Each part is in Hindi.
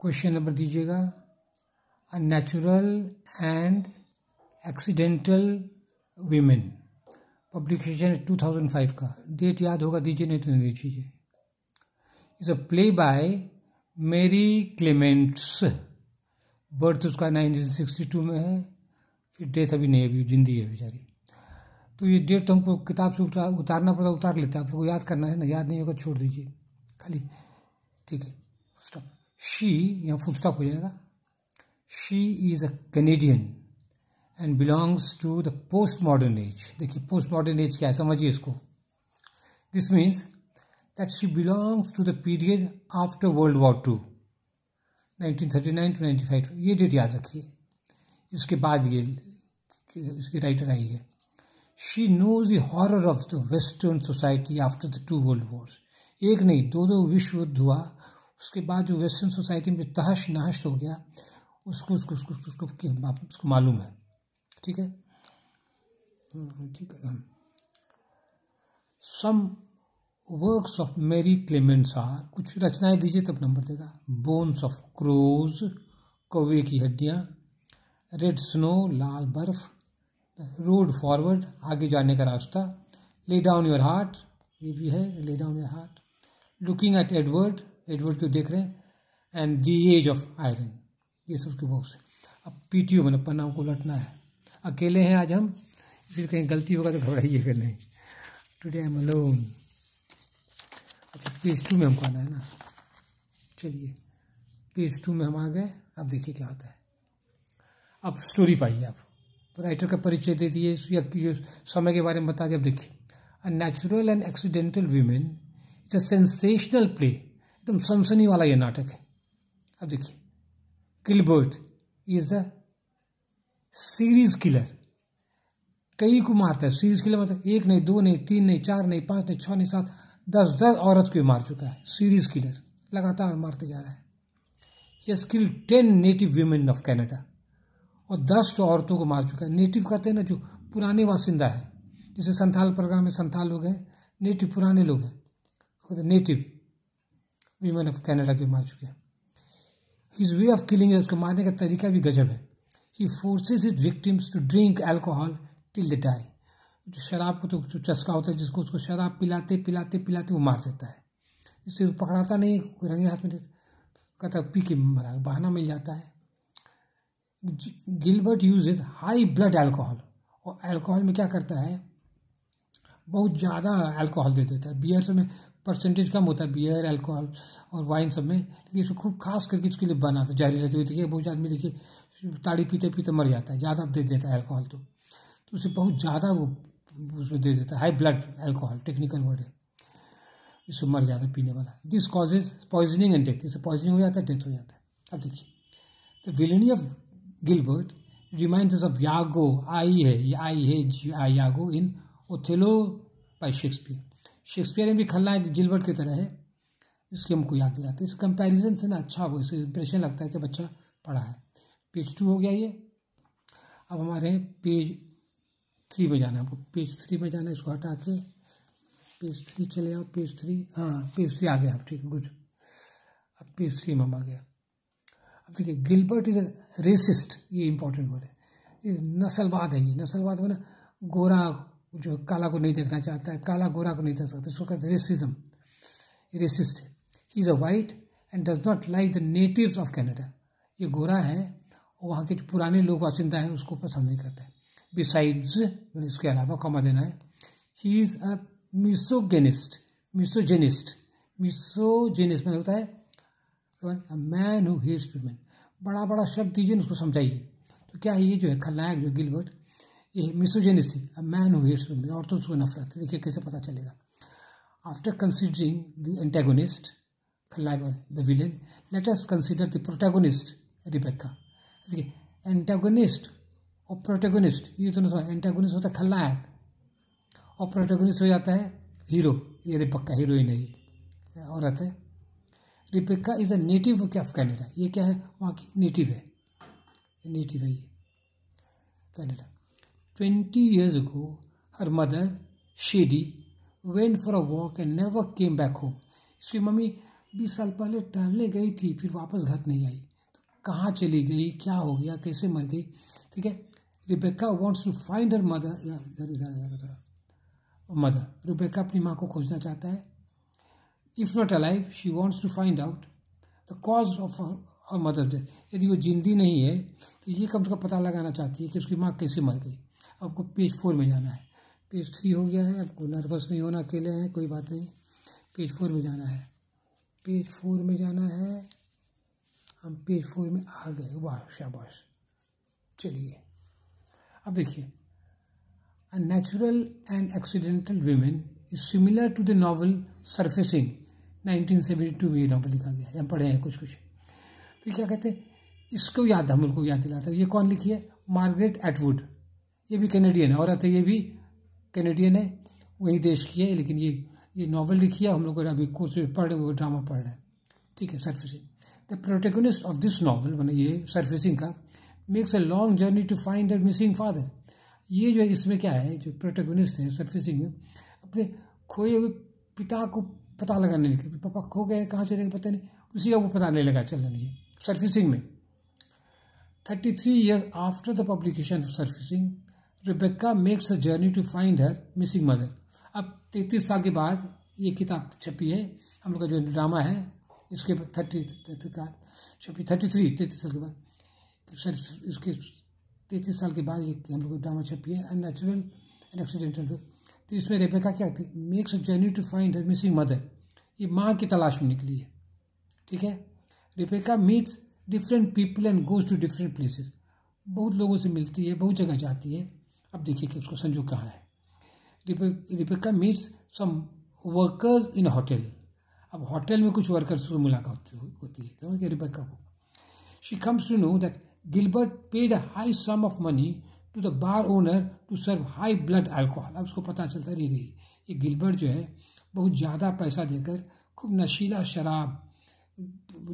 क्वेश्चन नंबर दीजिएगा a natural and accidental women publication two thousand five का डेट याद होगा दीजिए नहीं तो नहीं दीजिए is a play by Mary Clements birth उसका नाइनटीन सिक्सटी टू में है फिर डेथ अभी नहीं अभी जिंदगी है बेचारी तो ये डेट तो हमको किताब से उतार उतारना पड़ता उतार लेते हैं आप लोग को याद करना है ना याद नहीं होगा छोड़ दीजिए खाली ठीक है स्टॉप शी यहाँ फुल स्टॉप हो जाएगा she is a Canadian and belongs to the post modern age देखिए पोस्ट मॉडर्न एज क्या है समझिए इसको this means that she belongs to the period after world war two 1939 to five ये डेट याद रखिए इसके बाद ये इसकी राइटर आई है she knows the horror of the western society after the two world wars एक नहीं दो दो विश्व युद्ध हुआ उसके बाद जो वेस्टर्न सोसाइटी में तहश नहश हो गया उसको उसको उसको उसको उसको, उसको मालूम है ठीक है हम्म, ठीक है some works of Mary Clements are कुछ रचनाएं दीजिए तब नंबर देगा बोन्स ऑफ क्रोज कौवे की हड्डियाँ रेड स्नो लाल बर्फ रोड फॉरवर्ड आगे जाने का रास्ता ले डाउन योर हार्ट ये भी है lay down your heart looking at Edward Edward क्यों देख रहे हैं and the age of iron ये सब बॉक्स है अब पी टी ओ मतलब पन्ना को लटना है अकेले हैं आज हम फिर कहीं गलती होगा तो घबराइएगा नहीं टुडे आई एम अलोन अच्छा पेज टू में हमको आना है ना चलिए पेज टू में हम आ गए अब देखिए क्या आता है अब स्टोरी पाइए आप राइटर का परिचय दे दिए या समय के बारे में बता दिए अब देखिए a natural and accidental women it's a sensational play एकदम सनसनी वाला ये नाटक है अब देखिए Kilbert is the serial killer कई को मारता है सीरीज किलर मतलब एक नहीं दो नहीं तीन नहीं चार नहीं पाँच नहीं छः नहीं सात दस दस औरत को मार चुका है सीरीज किलर लगातार मारते जा रहा है यह स्किल ten native women of Canada और दस तो औरतों को मार चुका है नेटिव कहते हैं ना जो पुराने वासिंदा है जैसे संथाल प्रोग्राम में संथाल लोग हैं नेटिव पुराने लोग हैं नेटिव वीमेन ऑफ कैनेडा के मार चुके हैं इज वे ऑफ किलिंग है उसको मारने का तरीका भी गजब है ही forces his victims to drink alcohol till they die जो शराब को तो चस्का होता है जिसको उसको शराब पिलाते पिलाते पिलाते वो मार देता है जिससे वो पकड़ाता नहीं रंगे हाथ में कहता पी के मरा बहाना मिल जाता है Gilbert use high blood alcohol और एल्कोहल में क्या करता है बहुत ज़्यादा अल्कोहल दे देता है बियर सब में परसेंटेज कम होता है बियर अल्कोहल और वाइन सब में लेकिन इसमें खूब खास करके इसके लिए बनाता है जारी रहते हुए देखिए बहुत आदमी देखिए ताड़ी पीते पीते मर जाता है ज़्यादा दे देता है अल्कोहल तो तो उसे बहुत ज़्यादा वो उसमें दे देता है high blood alcohol technical word है इससे मर जाता है पीने वाला this causes poisoning and death इससे पॉइजनिंग हो जाता है डेथ हो जाता है अब देखिए the villainy of Gilbert reminds of Iago आई है आई है जी Iago in Othello by Shakespeare Shakespeare में भी खलनायक जिलवर्ट की तरह है इसकी हमको याद दिलाते हैं इस कंपैरिजन से ना अच्छा हो इसको इंप्रेशन लगता है कि बच्चा पढ़ा है पेज टू हो गया ये अब हमारे पेज थ्री में जाना है आपको पेज थ्री में जाना है इसको हटा के पेज थ्री चले आओ पेज थ्री हाँ पेज थ्री आ गया आप ठीक है गुड अब पेज थ्री में हम आ गया अब देखिए गिलबर्ट इज रेसिस्ट ये इंपॉर्टेंट वर्ड है ये नस्लवाद है ये नस्लवाद में ना गोरा जो काला को नहीं देखना चाहता है काला गोरा को नहीं देख सकता उसको कहते racism racist he is a white and does not like the native of Canada ये गोरा है और वहाँ के जो पुराने लोग बाशिंदा हैं उसको पसंद नहीं करता है बिसाइड्स मैंने इसके अलावा कमा देना है ही इज़ अ मिसोगेनिस्ट मिसोजेनिस्ट मिसोजेनिस्ट मैंने होता है मैन हु हेट्स वुमेन बड़ा बड़ा शब्द दीजिए उसको समझाइए तो क्या ये जो है खलनायक जो गिलबर्ट ये misogynist a man who hates women औरतों से नफरत देखिए कैसे पता चलेगा आफ्टर कंसिडरिंग द एंटेगोनिस्ट खलनायक the villain let us consider the protagonist Rebecca देखिए एंटेगोनिस्ट और प्रोटेगोनिस्ट ये तो ना एंटेगोनिस्ट होता है खलनायक और प्रोटेगोनिस्ट हो जाता है हीरो ये रिपक्का हीरोइन है ये औरत है Rebecca is a native of Canada ये क्या है वहाँ की नेटिव है नेटिव है ये Canada twenty years ago, her mother, Shady, went for a walk and never came back home. इसकी मम्मी बीस साल पहले टहलने गई थी फिर वापस घर नहीं आई तो कहाँ चली गई क्या हो गया कैसे मर गई ठीक है Rebecca wants to find her mother या इधर इधर आएगा थोड़ा मदर रिबेका अपनी माँ को खोजना चाहता है if not life she wants to find out the cause of और मदर डेथ यदि वो जिंदी नहीं है तो ये कम से कम पता लगाना चाहती है कि उसकी माँ कैसे मर गई आपको पेज फोर में जाना है पेज थ्री हो गया है आपको नर्वस नहीं होना अकेले हैं कोई बात नहीं पेज फोर में जाना है पेज फोर में जाना है हम पेज फोर में आ गए वाह शाबाश चलिए अब देखिए a natural and accidental women is similar to the novel surfacing 1972 में ये नावल लिखा गया है हम पढ़े हैं कुछ कुछ तो क्या कहते हैं इसको याद हम उनको को याद दिलाता है ये कौन लिखी है मार्गरेट एटवुड ये भी कैनेडियन है औरत तो है ये भी कैनेडियन है वही देश की है लेकिन ये ये नावल लिखी है हम लोग अभी कोर्स में पढ़ रहे वो ड्रामा पढ़ रहे हैं ठीक है surfacing the protagonist of this novel मैंने ये सर्फिसिंग का makes a long journey to find that missing father ये जो है इसमें क्या है जो प्रोटेगोनिस्ट है सर्फिसिंग में अपने खोए हुए पिता को पता लगाने लगे पापा खो गए कहाँ चले गए पता नहीं उसी का वो पता नहीं लगा चलने लगे सर्फिसिंग में thirty three years after the publication of surfacing Rebecca makes a journey to find her missing mother अब तैतीस साल के बाद ये किताब छपी है हम लोग का जो ड्रामा है इसके थर्टी का छपी थर्टी थ्री तैतीस साल के बाद तो सर इसके तैतीस साल के बाद ये हम लोग ड्रामा छपी है एंड नेचुरल एंड एक्सीडेंटल तो इसमें रेबेका क्या थी makes a journey to find her missing mother ये माँ की तलाश में निकली है ठीक है Rebecca meets different people and goes to different places बहुत लोगों से मिलती है बहुत जगह जाती है अब देखिए कि उसको संजोग कहाँ है Rebecca meets some workers in hotel अब होटल में कुछ वर्कर्स से मुलाकात होती है समझ गए को she comes to know that Gilbert paid a high sum of money to the bar owner to serve high blood alcohol अब उसको पता चलता नहीं रही ये गिलबर्ट जो है बहुत ज़्यादा पैसा देकर खूब नशीला शराब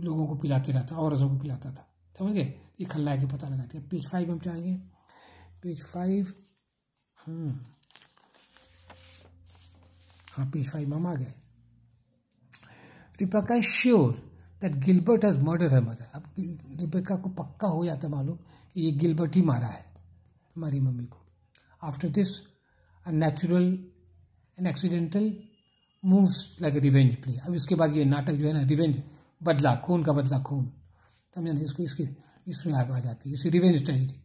लोगों को पिलाते रहता और को पिलाता था समझ गए ये के पता लगाते हैं पेज फाइव हम चाहेंगे पेज फाइव हाँ पी फाइव मामा गए Rebecca is sure that Gilbert has murder है मदर अब रिपेका को पक्का हो जाता मालूम कि ये गिलबर्ट ही मारा है हमारी मम्मी को after this a natural and accidental moves like revenge play अब इसके बाद ये नाटक जो है ना रिवेंज बदला खून का बदला खून समझा ना इसको इसके इसमें आ जाती है इसे revenge tragedy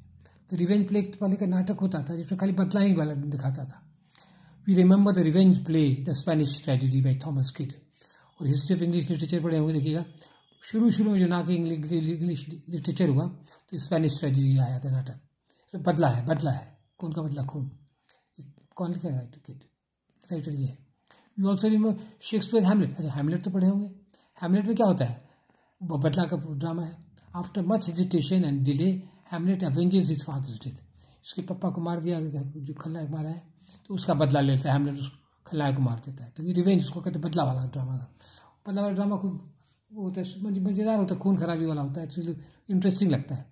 the revenge play पहले का नाटक होता था जिसमें खाली बदला ही वाला दिखाता था we remember the revenge play the Spanish tragedy by Thomas Kyd और हिस्ट्री ऑफ इंग्लिश लिटरेचर पढ़े होंगे देखिएगा शुरू शुरू में जो ना कि इंग्लिश लिटरेचर हुआ तो स्पेनिश ट्रेजिडी आया था नाटक तो बदला है बदला है कौन का बदला खून कौन लिखा है राइटर किड राइटर ये है you also remember Shakespeare Hamlet अच्छा हेमलेट तो पढ़े होंगे हेमलेट में क्या होता है बदला का ड्रामा है after much hesitation and delay Hamlet avengers is father's death उसके पप्पा को मार दिया जो खलनायक मारा है तो उसका बदला लेता है हेमलेट उसको खलनायक को मार देता है तो ये रिवेंज उसको कहते हैं बदला वाला ड्रामा बदला वाला ड्रामा खूब वो होता है मज़ेदार होता है खून खराबी वाला होता है एक्चुअली तो इंटरेस्टिंग लगता है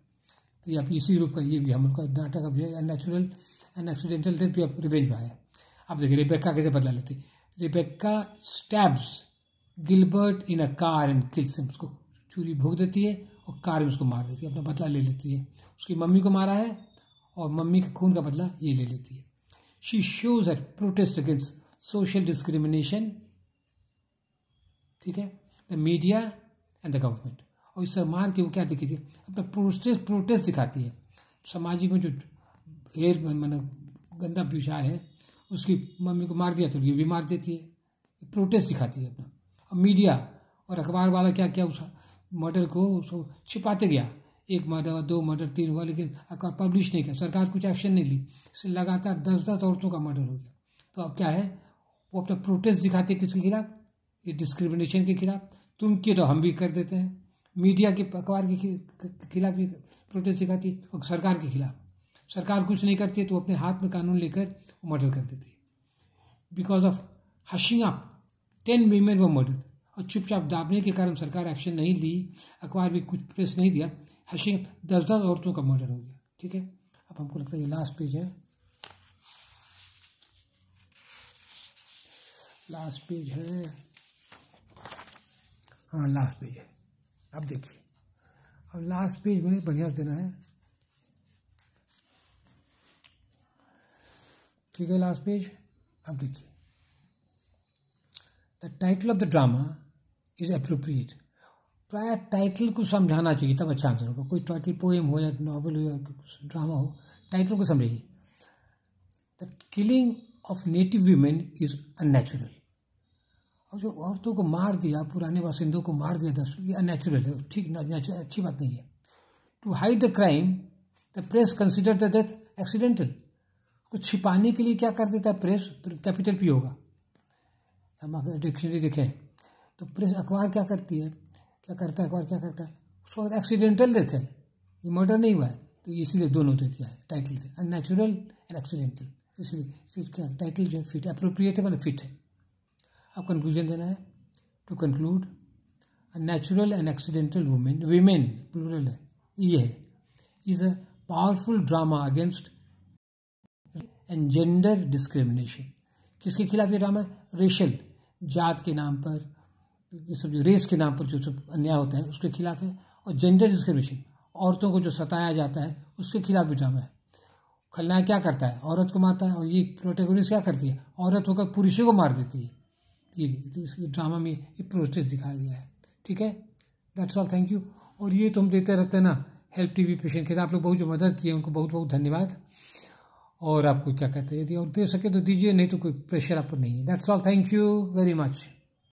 तो ये आप इसी रूप का ये भी हम लोग का नाटक अब नेचुरल एंड एक्सीडेंटल डेथ भी अब रिवेंज में आया अब देखिए रिबेक्का कैसे बदला लेती Rebecca stabs Gilbert in a car and kills उसको चूरी भोग देती है और कार में उसको मार देती है अपना बदला ले लेती है उसकी मम्मी को मारा है और मम्मी के खून का बदला ये ले लेती है she shows her protest against social discrimination ठीक है the media and the government और इससे मार के वो क्या दिखाती है अपना प्रोटेस्ट प्रोटेस्ट दिखाती है सामाजिक में जो हेर मैंने मतलब गंदा विचार है उसकी मम्मी को मार दिया तो ये भी मार देती है प्रोटेस्ट दिखाती है अपना और मीडिया और अखबार वाला क्या क्या उसका मर्डर को उसको छिपाते गया एक मर्डर दो मर्डर तीन हुआ लेकिन अखबार पब्लिश नहीं किया सरकार कुछ एक्शन नहीं ली इससे लगातार दस दस औरतों का मर्डर हो गया तो अब क्या है वो अपना प्रोटेस्ट दिखाते किसके खिलाफ ये डिस्क्रिमिनेशन के खिलाफ तुम किए तो हम भी कर देते हैं मीडिया के अखबार के खिलाफ भी प्रोटेस्ट दिखाती और सरकार के खिलाफ सरकार कुछ नहीं करती तो अपने हाथ में कानून लेकर मर्डर कर देती because of hushing up ten women व मर्डर और चुपचाप दाबने के कारण सरकार एक्शन नहीं ली अखबार भी कुछ प्रेस नहीं दिया हशिंग दस दस औरतों का मर्डर हो गया ठीक है अब हमको लगता है ये लास्ट पेज है लास्ट पेज है हाँ लास्ट पेज है अब देखिए अब लास्ट पेज में बढ़िया देना है ठीक है लास्ट पेज अब देखिए the title of the drama is appropriate प्राय टाइटल को समझाना चाहिए तब अच्छा आंसर होगा कोई टाइटल पोएम हो या नॉवल हो या ड्रामा हो टाइटल को समझेगी the killing of native women is unnatural और जो औरतों को मार दिया पुराने बासिंदों को मार दिया दस तो ये अननेचुरल है ठीक अच्छी बात नहीं है to hide the crime the press consider the death accidental को छिपाने के लिए क्या कर देता है प्रेस कैपिटल पी होगा हम डिक्शनरी देखें तो प्रेस अखबार क्या करती है क्या करता है अखबार क्या करता है उसको एक्सीडेंटल देते हैं ये मर्डर नहीं हुआ है तो इसलिए दोनों दे दिया है title the unnatural and accidental इसलिए सिर्फ क्या टाइटल जो है फिट अप्रोप्रिएट है मतलब फिट है अब कंक्लूजन देना है to conclude natural and accidental women women plural है ये है is a powerful drama against and gender discrimination किसके खिलाफ ये ड्रामा है रेशल जात के नाम पर ये सब जो रेस के नाम पर जो सब अन्याय होता है उसके खिलाफ है और जेंडर डिस्क्रिमिनेशन औरतों को जो सताया जाता है उसके खिलाफ भी ड्रामा है खलनायक क्या करता है औरत को मारता है और ये प्रोटेगोनिस्ट क्या करती है औरत होकर पुरुषों को मार देती है ये तो इसके ड्रामा में ये प्रोसेस दिखाया गया है ठीक है दैट्स ऑल थैंक यू और ये तो हम देते रहते हैं ना हेल्प टी वी पेशेंट के आप लोग बहुत जो मदद किए उनको बहुत बहुत धन्यवाद और आपको क्या कहते हैं यदि और दे सके तो दीजिए नहीं तो कोई प्रेशर आप पर नहीं है that's all thank you very much